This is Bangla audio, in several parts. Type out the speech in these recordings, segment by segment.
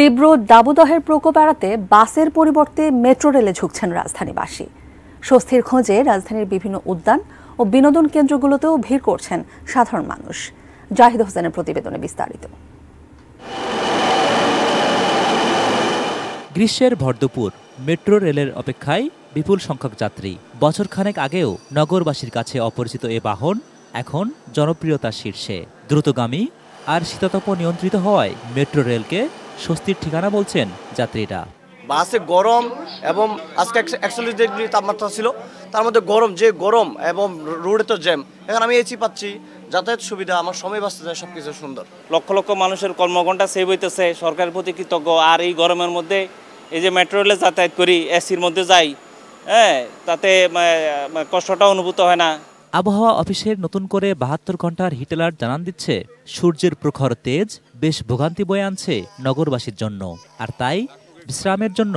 তীব্র দাবদহের প্রকোপ এড়াতে বাসের পরিবর্তে মেট্রো রেলে ঝুঁকছেন রাজধানীবাসী স্বস্তির খোঁজে রাজধানীর বিভিন্ন উদ্যান ও বিনোদন কেন্দ্রগুলোতেও ভিড় করছেন সাধারণ মানুষ জাহিদ হোসেনের প্রতিবেদনে বিস্তারিত গ্রীষ্মের ভরদুপুর মেট্রো রেলের অপেক্ষায় বিপুল সংখ্যক যাত্রী বছরখানেক আগেও নগরবাসীর কাছে অপরিচিত এ বাহন এখন জনপ্রিয়তার শীর্ষে দ্রুতগামী আর শীতাতপ নিয়ন্ত্রিত হওয়ায় মেট্রো রেলকে স্বস্তির ঠিকানা বলছেন যাত্রীরা বাসে গরম এবং আজকে একচল্লিশ ডিগ্রি তাপমাত্রা ছিল তার মধ্যে গরম যে গরম এবং রোডে তো জ্যাম এখন আমি এসি পাচ্ছি যাতায়াত সুবিধা আমার সময় বাঁচতে যায় সব কিছু সুন্দর লক্ষ লক্ষ মানুষের কর্মঘণ্টা সেভ হইতেছে সরকারের প্রতি কৃতজ্ঞ আর এই গরমের মধ্যে এই যে মেট্রো রেলে যাতায়াত করি এসির মধ্যে যাই হ্যাঁ তাতে কষ্টটা অনুভূত হয় না আবহাওয়া অফিসের নতুন করে বাহাত্তর ঘন্টার হিটেলার জানান দিচ্ছে সূর্যের প্রখর তেজ বেশ ভোগান্তি বয়ে আনছে নগরবাসীর জন্য আর তাই বিশ্রামের জন্য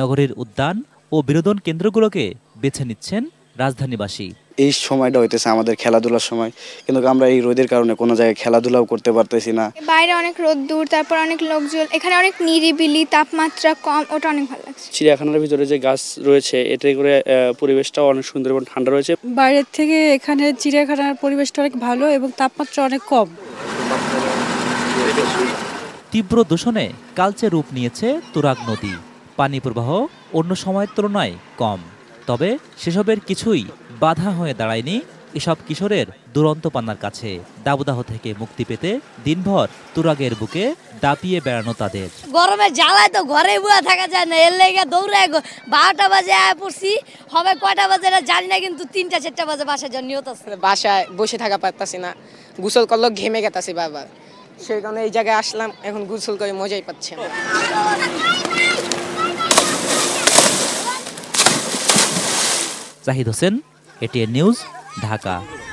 নগরের উদ্যান ও বিনোদন কেন্দ্রগুলোকে বেছে নিচ্ছেন রাজধানীবাসী এই সময়টা হইতেছে আমাদের খেলাধুলার সময় কিন্তু আমরা এই রোদের কারণে কোনো জায়গায় খেলাধুলাও করতে পারতেছি না বাইরে অনেক রোদ দূর তারপর অনেক লোকজন এখানে অনেক নিরিবিলি তাপমাত্রা কম ওটা অনেক ভালো লাগছে চিড়িয়াখানার ভিতরে যে গাছ রয়েছে এতে করে পরিবেশটাও অনেক সুন্দর এবং ঠান্ডা রয়েছে বাইরের থেকে এখানে চিড়িয়াখানার পরিবেশটা অনেক ভালো এবং তাপমাত্রা অনেক কম তীব্র দূষণে কালচে রূপ নিয়েছে তুরাগ নদী পানি প্রবাহ অন্য সময়ের তুলনায় কম তবে সেসবের কিছুই বাধা হয়ে দাঁড়ায়নি এসব কিশোরের দুরন্ত পান্নার কাছে দাবদাহ থেকে মুক্তি পেতে দিনভর তুরাগের বুকে দাপিয়ে বেড়ানো তাদের গরমে জ্বালায় তো ঘরে বুয়া থাকা যায় না এর লেগে দৌড়ায় বারোটা বাজে আয় পড়ছি হবে কয়টা বাজে জানি না কিন্তু তিনটা চারটা বাজে বাসায় জন্য নিহত বাসায় বসে থাকা পারতাছি না গুসল করলো ঘেমে গেতাছি বারবার সেই কারণে এই জায়গায় আসলাম এখন গুসল করে মজাই পাচ্ছে চাহিদ হোসেন एटीएन न्यूज ढाका